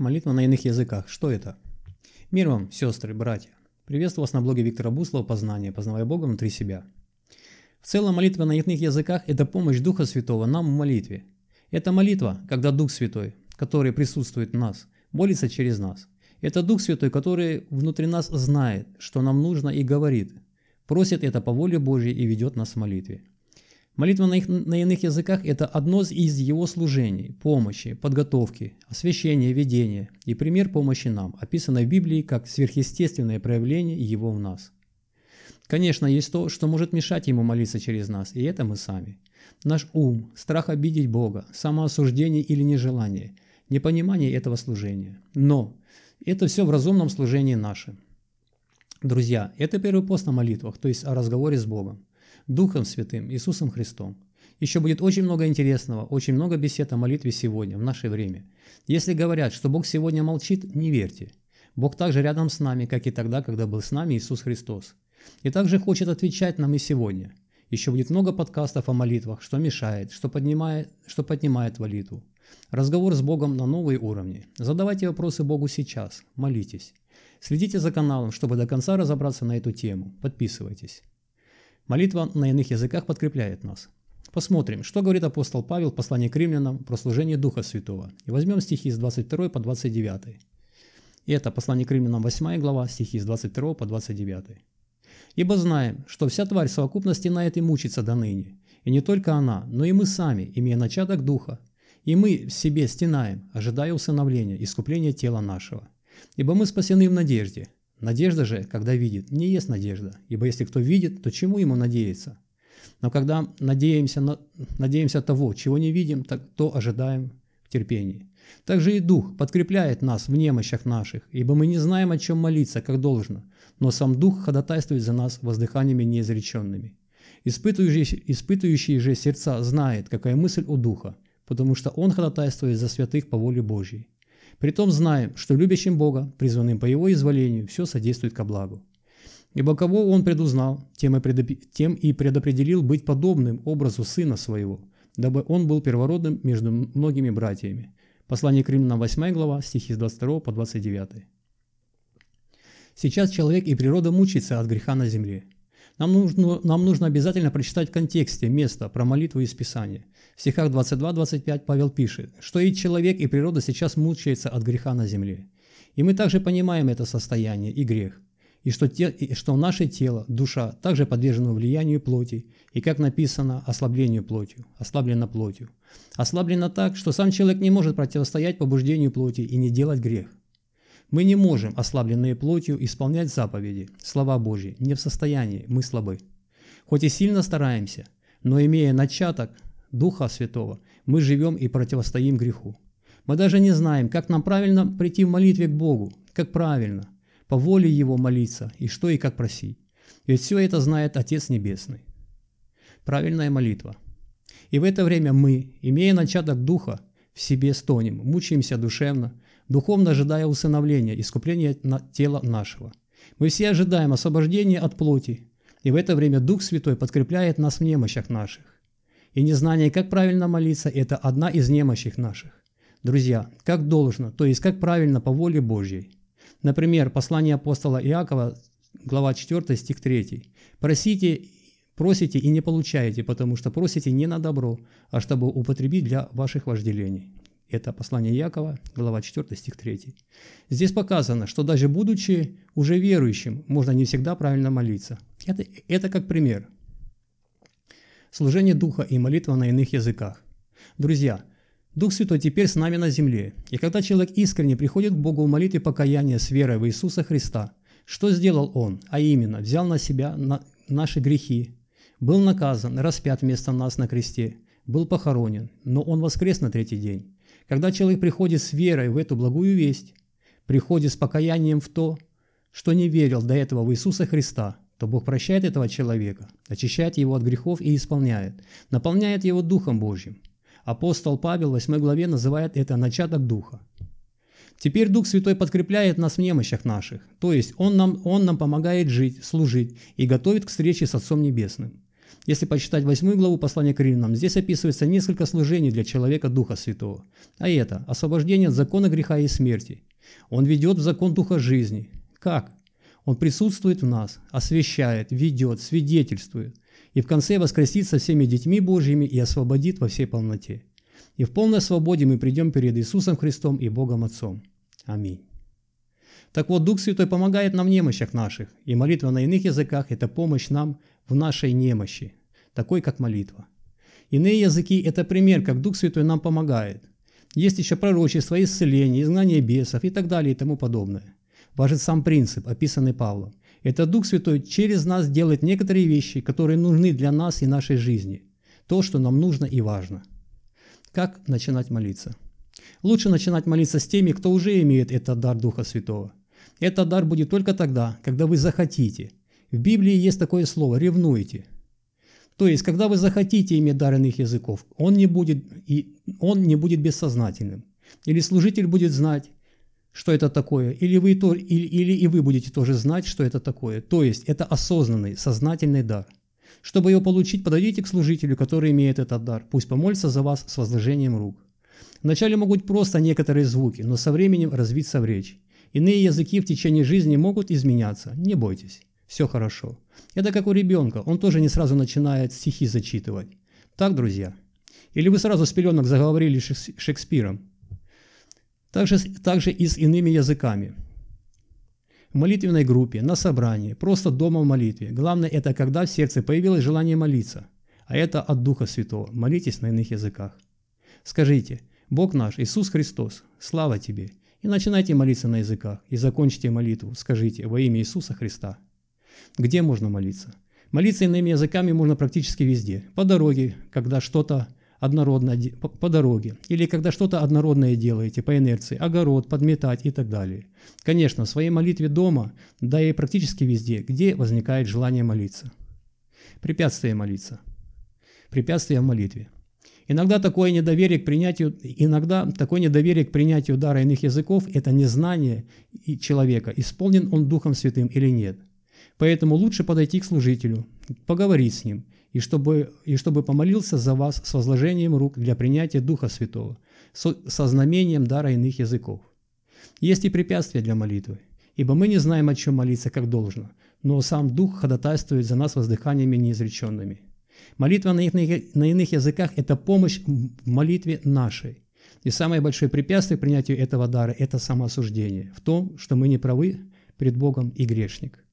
Молитва на иных языках. Что это? Мир вам, сестры, братья. Приветствую вас на блоге Виктора Буслова «Познание. Познавая Бога внутри себя». В целом молитва на иных языках – это помощь Духа Святого нам в молитве. Это молитва, когда Дух Святой, который присутствует в нас, молится через нас. Это Дух Святой, который внутри нас знает, что нам нужно и говорит, просит это по воле Божьей и ведет нас в молитве. Молитва на, их, на иных языках – это одно из его служений, помощи, подготовки, освящения, ведения и пример помощи нам, описанной в Библии как сверхъестественное проявление его в нас. Конечно, есть то, что может мешать ему молиться через нас, и это мы сами. Наш ум, страх обидеть Бога, самоосуждение или нежелание, непонимание этого служения. Но это все в разумном служении нашем. Друзья, это первый пост на молитвах, то есть о разговоре с Богом. Духом Святым, Иисусом Христом. Еще будет очень много интересного, очень много бесед о молитве сегодня, в наше время. Если говорят, что Бог сегодня молчит, не верьте. Бог также рядом с нами, как и тогда, когда был с нами Иисус Христос. И также хочет отвечать нам и сегодня. Еще будет много подкастов о молитвах, что мешает, что поднимает, что поднимает молитву. Разговор с Богом на новые уровни. Задавайте вопросы Богу сейчас, молитесь. Следите за каналом, чтобы до конца разобраться на эту тему. Подписывайтесь. Молитва на иных языках подкрепляет нас. Посмотрим, что говорит апостол Павел в послании к римлянам про служение Духа Святого. И возьмем стихи с 22 по 29. И это послание к римлянам 8 глава, стихи с 22 по 29. «Ибо знаем, что вся тварь в совокупности на этой мучится до ныне, и не только она, но и мы сами, имея начаток Духа, и мы в себе стенаем, ожидая усыновления, искупления тела нашего. Ибо мы спасены в надежде, Надежда же, когда видит, не есть надежда, ибо если кто видит, то чему ему надеяться? Но когда надеемся, на, надеемся того, чего не видим, так то ожидаем в терпении. Также и Дух подкрепляет нас в немощах наших, ибо мы не знаем, о чем молиться, как должно, но сам Дух ходатайствует за нас воздыханиями неизреченными. Испытывающий, испытывающий же сердца знает, какая мысль у Духа, потому что он ходатайствует за святых по воле Божьей. Притом знаем, что любящим Бога, призванным по Его изволению, все содействует ко благу. Ибо кого Он предузнал, тем и, предоп... тем и предопределил быть подобным образу Сына Своего, дабы Он был первородным между многими братьями. Послание к Римлянам 8 глава, стихи с 22 по 29. Сейчас человек и природа мучится от греха на земле – нам нужно, нам нужно обязательно прочитать в контексте место про молитву из Писания. В стихах 22-25 Павел пишет, что и человек, и природа сейчас мучается от греха на земле. И мы также понимаем это состояние и грех, и что, те, и что наше тело, душа также подвержено влиянию плоти, и, как написано, ослаблению плотью, ослаблено плотью. Ослаблено так, что сам человек не может противостоять побуждению плоти и не делать грех. Мы не можем, ослабленные плотью, исполнять заповеди, слова Божьи, не в состоянии, мы слабы. Хоть и сильно стараемся, но имея начаток Духа Святого, мы живем и противостоим греху. Мы даже не знаем, как нам правильно прийти в молитве к Богу, как правильно, по воле Его молиться и что и как просить. Ведь все это знает Отец Небесный. Правильная молитва. И в это время мы, имея начаток Духа, в себе стонем, мучаемся душевно, духовно ожидая усыновления, искупления на тела нашего. Мы все ожидаем освобождения от плоти, и в это время Дух Святой подкрепляет нас в немощах наших. И незнание, как правильно молиться, это одна из немощих наших. Друзья, как должно, то есть как правильно по воле Божьей. Например, послание апостола Иакова, глава 4, стих 3. «Просите, просите и не получаете, потому что просите не на добро, а чтобы употребить для ваших вожделений». Это послание Якова, глава 4, стих 3. Здесь показано, что даже будучи уже верующим, можно не всегда правильно молиться. Это, это как пример. Служение Духа и молитва на иных языках. Друзья, Дух Святой теперь с нами на земле. И когда человек искренне приходит к Богу в молитве покаяния с верой в Иисуса Христа, что сделал Он? А именно, взял на себя на наши грехи, был наказан, распят вместо нас на кресте, был похоронен, но Он воскрес на третий день. Когда человек приходит с верой в эту благую весть, приходит с покаянием в то, что не верил до этого в Иисуса Христа, то Бог прощает этого человека, очищает его от грехов и исполняет, наполняет его Духом Божьим. Апостол Павел в 8 главе называет это «начаток Духа». Теперь Дух Святой подкрепляет нас в немощах наших, то есть Он нам, он нам помогает жить, служить и готовит к встрече с Отцом Небесным. Если почитать восьмую главу послания к римлянам, здесь описывается несколько служений для человека Духа Святого. А это – освобождение от закона греха и смерти. Он ведет в закон Духа жизни. Как? Он присутствует в нас, освещает, ведет, свидетельствует. И в конце воскресит со всеми детьми Божьими и освободит во всей полноте. И в полной свободе мы придем перед Иисусом Христом и Богом Отцом. Аминь. Так вот, Дух Святой помогает нам в немощах наших, и молитва на иных языках – это помощь нам в нашей немощи, такой как молитва. Иные языки – это пример, как Дух Святой нам помогает. Есть еще пророчество, исцеление, изгнание бесов и так далее и тому подобное. Важен сам принцип, описанный Павлом. Это Дух Святой через нас делает некоторые вещи, которые нужны для нас и нашей жизни. То, что нам нужно и важно. Как начинать молиться? Лучше начинать молиться с теми, кто уже имеет этот дар Духа Святого. Этот дар будет только тогда, когда вы захотите – в Библии есть такое слово «ревнуете». То есть, когда вы захотите иметь дар иных языков, он не будет, и он не будет бессознательным. Или служитель будет знать, что это такое, или, вы, то, или, или и вы будете тоже знать, что это такое. То есть, это осознанный, сознательный дар. Чтобы его получить, подойдите к служителю, который имеет этот дар. Пусть помолится за вас с возложением рук. Вначале могут просто некоторые звуки, но со временем развиться в речь. Иные языки в течение жизни могут изменяться, не бойтесь все хорошо. Это как у ребенка, он тоже не сразу начинает стихи зачитывать. Так, друзья? Или вы сразу с пеленок заговорили Шекспиром? Также, также и с иными языками. В молитвенной группе, на собрании, просто дома в молитве. Главное это, когда в сердце появилось желание молиться. А это от Духа Святого. Молитесь на иных языках. Скажите, Бог наш, Иисус Христос, слава Тебе. И начинайте молиться на языках, и закончите молитву, скажите, во имя Иисуса Христа. Где можно молиться? Молиться иными языками можно практически везде. По дороге, когда что-то однородно по дороге, или когда что-то однородное делаете по инерции, огород, подметать и так далее. Конечно, в своей молитве дома, да и практически везде, где возникает желание молиться. Препятствие молиться. Препятствие в молитве. Иногда такое недоверие к принятию, иногда такое недоверие к принятию дара иных языков – это незнание человека, исполнен он Духом Святым или нет – Поэтому лучше подойти к служителю, поговорить с ним, и чтобы, и чтобы помолился за вас с возложением рук для принятия Духа Святого, со, со знамением дара иных языков. Есть и препятствия для молитвы, ибо мы не знаем, о чем молиться, как должно, но сам Дух ходатайствует за нас воздыханиями неизреченными. Молитва на, их, на иных языках – это помощь в молитве нашей. И самое большое препятствие к принятию этого дара – это самоосуждение в том, что мы не правы пред Богом и грешник –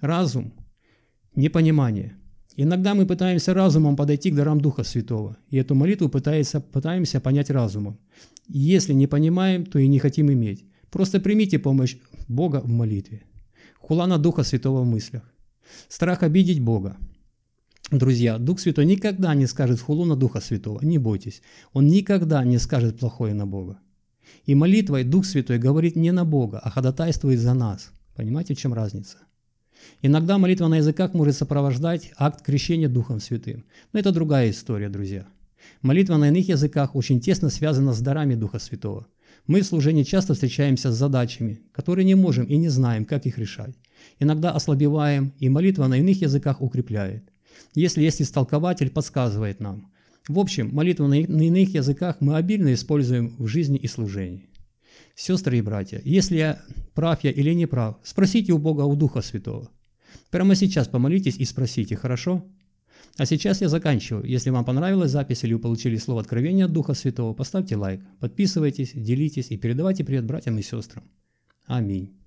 Разум – непонимание. Иногда мы пытаемся разумом подойти к дарам Духа Святого, и эту молитву пытается, пытаемся понять разумом. Если не понимаем, то и не хотим иметь. Просто примите помощь Бога в молитве. Хулана Духа Святого в мыслях. Страх обидеть Бога. Друзья, Дух Святой никогда не скажет хулу на Духа Святого, не бойтесь. Он никогда не скажет плохое на Бога. И молитвой Дух Святой говорит не на Бога, а ходатайствует за нас. Понимаете, в чем разница? Иногда молитва на языках может сопровождать акт крещения Духом Святым. Но это другая история, друзья. Молитва на иных языках очень тесно связана с дарами Духа Святого. Мы в служении часто встречаемся с задачами, которые не можем и не знаем, как их решать. Иногда ослабеваем, и молитва на иных языках укрепляет. Если есть истолкователь, подсказывает нам. В общем, молитву на иных языках мы обильно используем в жизни и служении. Сестры и братья, если я прав я или не прав, спросите у Бога, у Духа Святого. Прямо сейчас помолитесь и спросите, хорошо? А сейчас я заканчиваю. Если вам понравилась запись или вы получили слово откровения от Духа Святого, поставьте лайк, подписывайтесь, делитесь и передавайте привет братьям и сестрам. Аминь.